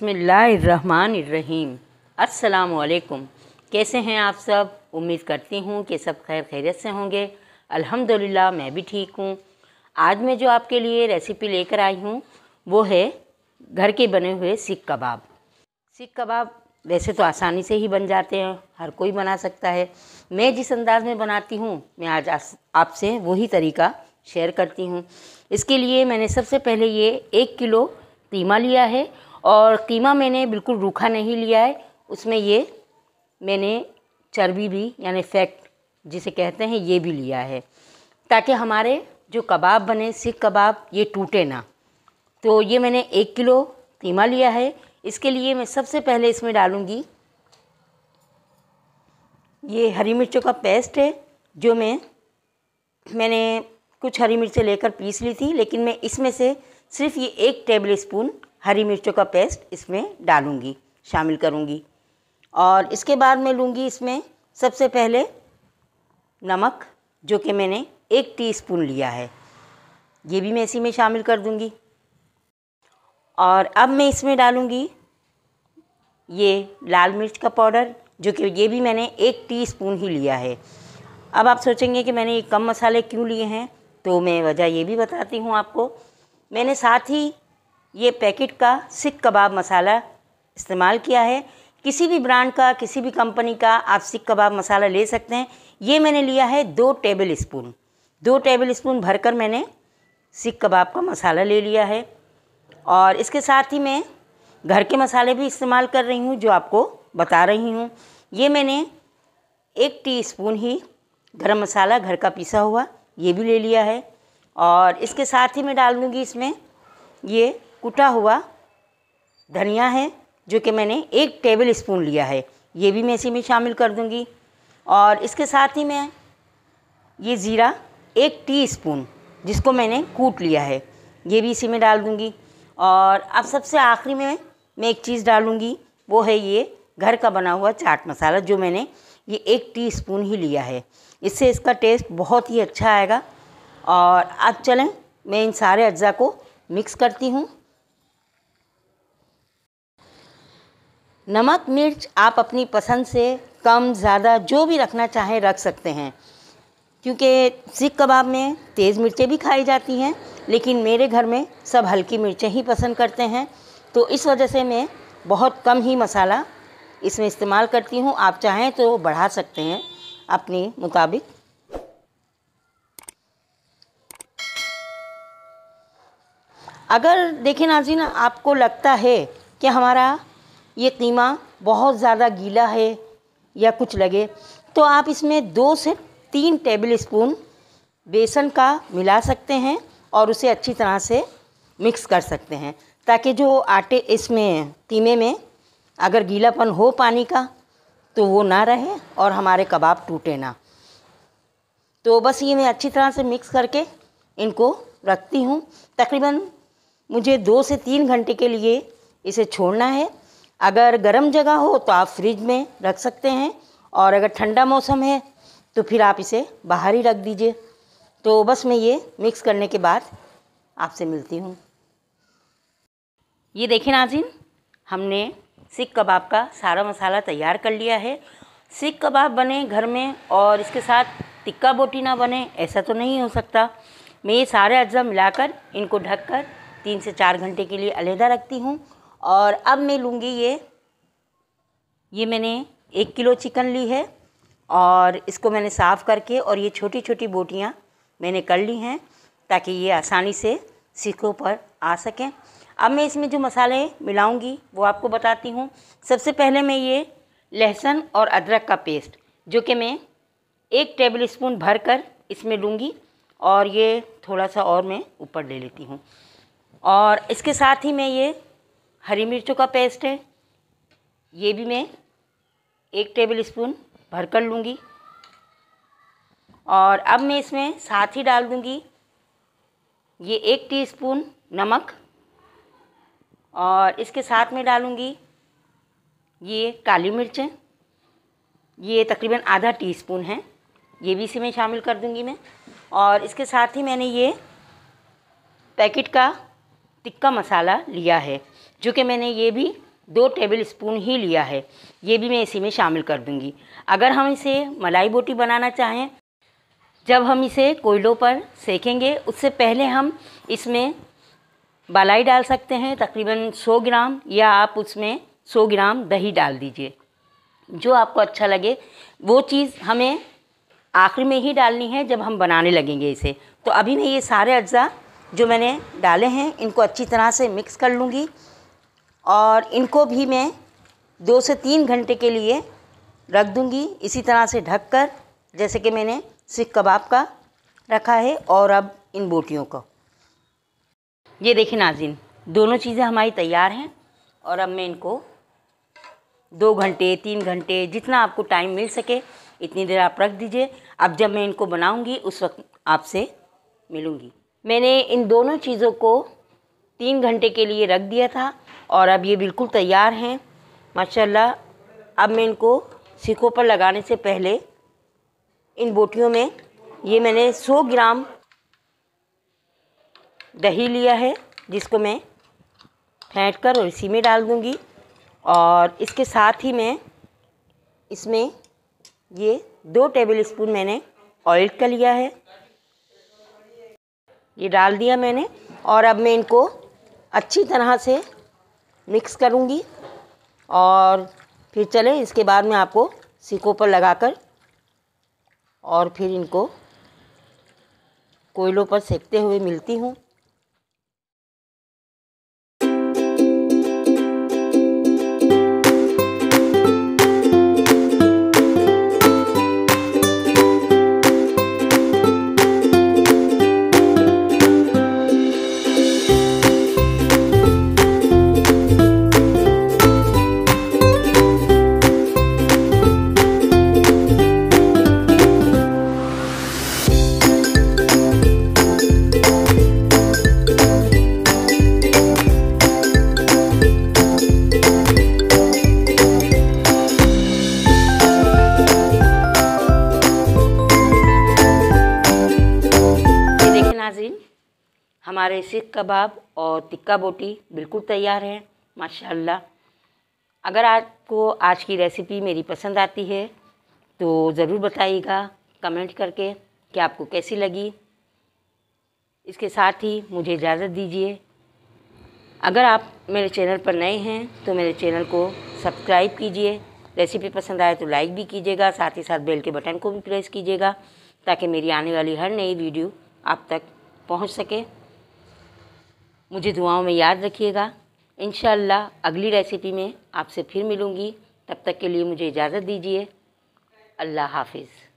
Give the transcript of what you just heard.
बिसमीम असलकुम कैसे हैं आप सब उम्मीद करती हूँ कि सब खैर खैरियत से होंगे अल्हम्दुलिल्लाह मैं भी ठीक हूँ आज मैं जो आपके लिए रेसिपी लेकर आई हूँ वो है घर के बने हुए सीख कबाब सीख कबाब वैसे तो आसानी से ही बन जाते हैं हर कोई बना सकता है मैं जिस अंदाज में बनाती हूँ मैं आज आपसे वही तरीका शेयर करती हूँ इसके लिए मैंने सबसे पहले ये एक किलो कीमा लिया है और कीमा मैंने बिल्कुल रूखा नहीं लिया है उसमें ये मैंने चर्बी भी यानी फैट जिसे कहते हैं ये भी लिया है ताकि हमारे जो कबाब बने सिख कबाब ये टूटे ना तो ये मैंने एक किलो कीमा लिया है इसके लिए मैं सबसे पहले इसमें डालूँगी ये हरी मिर्चों का पेस्ट है जो मैं मैंने कुछ हरी मिर्चें लेकर पीस ली थी लेकिन मैं इसमें से सिर्फ ये एक टेबल स्पून हरी मिर्चों का पेस्ट इसमें डालूँगी शामिल करूँगी और इसके बाद मैं लूँगी इसमें सबसे पहले नमक जो कि मैंने एक टीस्पून लिया है ये भी मैं इसी में शामिल कर दूँगी और अब मैं इसमें डालूँगी ये लाल मिर्च का पाउडर जो कि ये भी मैंने एक टीस्पून ही लिया है अब आप सोचेंगे कि मैंने ये कम मसाले क्यों लिए हैं तो मैं वजह ये भी बताती हूँ आपको मैंने साथ ही ये पैकेट का सिक कबाब मसाला इस्तेमाल किया है किसी भी ब्रांड का किसी भी कंपनी का आप सिक कबाब मसाला ले सकते हैं ये मैंने लिया है दो टेबल स्पून दो टेबल स्पून कर मैंने सिक कबाब का मसाला ले लिया है और इसके साथ ही मैं घर के मसाले भी इस्तेमाल कर रही हूँ जो आपको बता रही हूँ ये मैंने एक टी स्पून ही गरम मसाला घर का पिसा हुआ ये भी ले लिया है और इसके साथ ही मैं डाल दूँगी इसमें ये कुटा हुआ धनिया है जो कि मैंने एक टेबल स्पून लिया है ये भी मैं इसी में शामिल कर दूंगी और इसके साथ ही मैं ये ज़ीरा एक टीस्पून जिसको मैंने कूट लिया है ये भी इसी में डाल दूंगी और अब सबसे आखिरी में मैं एक चीज़ डालूंगी वो है ये घर का बना हुआ चाट मसाला जो मैंने ये एक टीस्पून ही लिया है इससे इसका टेस्ट बहुत ही अच्छा आएगा और अब चलें मैं इन सारे अज्जा को मिक्स करती हूँ नमक मिर्च आप अपनी पसंद से कम ज़्यादा जो भी रखना चाहें रख सकते हैं क्योंकि सीख कबाब में तेज़ मिर्चें भी खाई जाती हैं लेकिन मेरे घर में सब हल्की मिर्चें ही पसंद करते हैं तो इस वजह से मैं बहुत कम ही मसाला इसमें इस्तेमाल करती हूँ आप चाहें तो बढ़ा सकते हैं अपने मुताबिक अगर देखें नाजी ना आपको लगता है कि हमारा ये कीमा बहुत ज़्यादा गीला है या कुछ लगे तो आप इसमें दो से तीन टेबल स्पून बेसन का मिला सकते हैं और उसे अच्छी तरह से मिक्स कर सकते हैं ताकि जो आटे इसमें कीमे में अगर गीलापन हो पानी का तो वो ना रहे और हमारे कबाब टूटे ना तो बस ये मैं अच्छी तरह से मिक्स करके इनको रखती हूँ तकरीबन मुझे दो से तीन घंटे के लिए इसे छोड़ना है अगर गर्म जगह हो तो आप फ्रिज में रख सकते हैं और अगर ठंडा मौसम है तो फिर आप इसे बाहर ही रख दीजिए तो बस मैं ये मिक्स करने के बाद आपसे मिलती हूँ ये देखें नाजिन हमने सीख कबाब का सारा मसाला तैयार कर लिया है सीख कबाब बने घर में और इसके साथ टिक्का बोटी ना बने ऐसा तो नहीं हो सकता मैं ये सारे अज्जा मिलाकर इनको ढककर तीन से चार घंटे के लिए अलहदा रखती हूँ और अब मैं लूँगी ये ये मैंने एक किलो चिकन ली है और इसको मैंने साफ़ करके और ये छोटी छोटी बोटियाँ मैंने कर ली हैं ताकि ये आसानी से सीखों पर आ सकें अब मैं इसमें जो मसाले मिलाऊंगी वो आपको बताती हूँ सबसे पहले मैं ये लहसुन और अदरक का पेस्ट जो कि मैं एक टेबल स्पून भर कर इसमें लूँगी और ये थोड़ा सा और मैं ऊपर ले लेती हूँ और इसके साथ ही मैं ये हरी मिर्चों का पेस्ट है ये भी मैं एक टेबल स्पून भर कर लूँगी और अब मैं इसमें साथ ही डाल दूँगी ये एक टीस्पून नमक और इसके साथ में डालूँगी ये काली मिर्चें ये तकरीबन आधा टीस्पून है ये भी इसी में शामिल कर दूँगी मैं और इसके साथ ही मैंने ये पैकेट का टिक्का मसाला लिया है जो कि मैंने ये भी दो टेबल स्पून ही लिया है ये भी मैं इसी में शामिल कर दूंगी अगर हम इसे मलाई बोटी बनाना चाहें जब हम इसे कोयलों पर सेकेंगे उससे पहले हम इसमें बलाई डाल सकते हैं तकरीबन 100 ग्राम या आप उसमें 100 ग्राम दही डाल दीजिए जो आपको अच्छा लगे वो चीज़ हमें आखिर में ही डालनी है जब हम बनाने लगेंगे इसे तो अभी मैं ये सारे अज्जा जो मैंने डाले हैं इनको अच्छी तरह से मिक्स कर लूँगी और इनको भी मैं दो से तीन घंटे के लिए रख दूँगी इसी तरह से ढक कर जैसे कि मैंने सिख कबाब का रखा है और अब इन बोटियों को ये देखिए नाजिन दोनों चीज़ें हमारी तैयार हैं और अब मैं इनको दो घंटे तीन घंटे जितना आपको टाइम मिल सके इतनी देर आप रख दीजिए अब जब मैं इनको बनाऊंगी उस वक्त आपसे मिलूंगी मैंने इन दोनों चीज़ों को तीन घंटे के लिए रख दिया था और अब ये बिल्कुल तैयार हैं माशाल्लाह अब मैं इनको सीखों पर लगाने से पहले इन बोटियों में ये मैंने 100 ग्राम दही लिया है जिसको मैं फेंट कर और इसी में डाल दूँगी और इसके साथ ही मैं इसमें ये दो टेबल स्पून मैंने ऑयल का लिया है ये डाल दिया मैंने और अब मैं इनको अच्छी तरह से मिक्स करूँगी और फिर चलें इसके बाद में आपको सीकों पर लगाकर और फिर इनको कोयलों पर सेकते हुए मिलती हूँ हमारे सिख कबाब और टिक्का बोटी बिल्कुल तैयार हैं माशाल्लाह अगर आपको आज की रेसिपी मेरी पसंद आती है तो ज़रूर बताइएगा कमेंट करके कि आपको कैसी लगी इसके साथ ही मुझे इजाज़त दीजिए अगर आप मेरे चैनल पर नए हैं तो मेरे चैनल को सब्सक्राइब कीजिए रेसिपी पसंद आए तो लाइक भी कीजिएगा साथ ही साथ बेल के बटन को भी प्रेस कीजिएगा ताकि मेरी आने वाली हर नई वीडियो आप तक पहुंच सके मुझे दुआओं में याद रखिएगा इन अगली रेसिपी में आपसे फिर मिलूँगी तब तक के लिए मुझे इजाज़त दीजिए अल्लाह हाफिज़